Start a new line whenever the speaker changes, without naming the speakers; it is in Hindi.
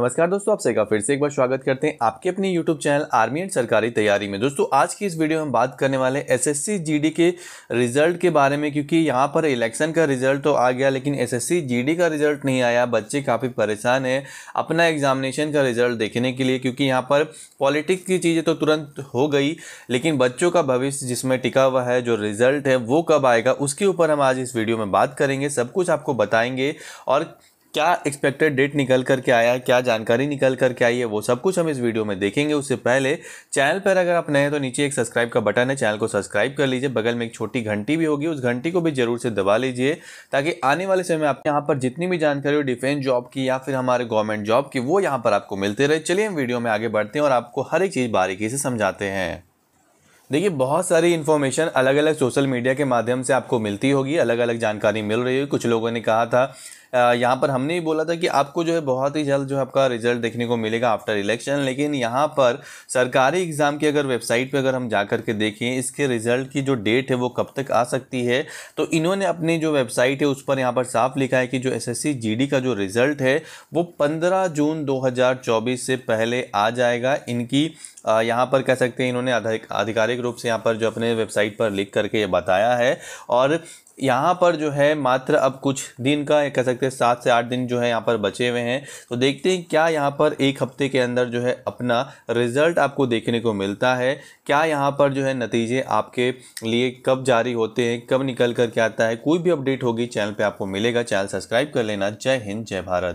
नमस्कार दोस्तों आप सभी फिर से एक बार स्वागत करते हैं आपके अपने YouTube चैनल आर्मी एंड सरकारी तैयारी में दोस्तों आज की इस वीडियो में बात करने वाले एसएससी जीडी के रिजल्ट के बारे में क्योंकि यहाँ पर इलेक्शन का रिजल्ट तो आ गया लेकिन एसएससी जीडी का रिजल्ट नहीं आया बच्चे काफ़ी परेशान है अपना एग्जामिनेशन का रिजल्ट देखने के लिए क्योंकि यहाँ पर पॉलिटिक्स की चीज़ें तो तुरंत हो गई लेकिन बच्चों का भविष्य जिसमें टिका हुआ है जो रिजल्ट है वो कब आएगा उसके ऊपर हम आज इस वीडियो में बात करेंगे सब कुछ आपको बताएंगे और क्या एक्सपेक्टेड डेट निकल करके आया है क्या जानकारी निकल करके आई है वो सब कुछ हम इस वीडियो में देखेंगे उससे पहले चैनल पर अगर आप नए हैं तो नीचे एक सब्सक्राइब का बटन है चैनल को सब्सक्राइब कर लीजिए बगल में एक छोटी घंटी भी होगी उस घंटी को भी जरूर से दबा लीजिए ताकि आने वाले समय में आप यहाँ पर जितनी भी जानकारी हो डिफेंस जॉब की या फिर हमारे गवर्नमेंट जॉब की वो यहाँ पर आपको मिलते रहे चलिए हम वीडियो में आगे बढ़ते हैं और आपको हर एक चीज़ बारीकी से समझाते हैं देखिए बहुत सारी इन्फॉर्मेशन अलग अलग सोशल मीडिया के माध्यम से आपको मिलती होगी अलग अलग जानकारी मिल रही होगी कुछ लोगों ने कहा था यहाँ पर हमने ही बोला था कि आपको जो है बहुत ही जल्द जो है आपका रिजल्ट देखने को मिलेगा आफ्टर इलेक्शन लेकिन यहाँ पर सरकारी एग्ज़ाम की अगर वेबसाइट पर अगर हम जा करके देखें इसके रिजल्ट की जो डेट है वो कब तक आ सकती है तो इन्होंने अपनी जो वेबसाइट है उस पर यहाँ पर साफ लिखा है कि जो एस एस का जो रिज़ल्ट है वो पंद्रह जून दो से पहले आ जाएगा इनकी यहाँ पर कह सकते हैं इन्होंने आधिकारिक रूप से यहाँ पर जो अपने वेबसाइट पर लिख करके ये बताया है और यहाँ पर जो है मात्र अब कुछ दिन का कह सकते हैं सात से आठ दिन जो है यहाँ पर बचे हुए हैं तो देखते हैं क्या यहाँ पर एक हफ्ते के अंदर जो है अपना रिजल्ट आपको देखने को मिलता है क्या यहाँ पर जो है नतीजे आपके लिए कब जारी होते हैं कब निकल करके आता है कोई भी अपडेट होगी चैनल पर आपको मिलेगा चैनल सब्सक्राइब कर लेना जय हिंद जय भारत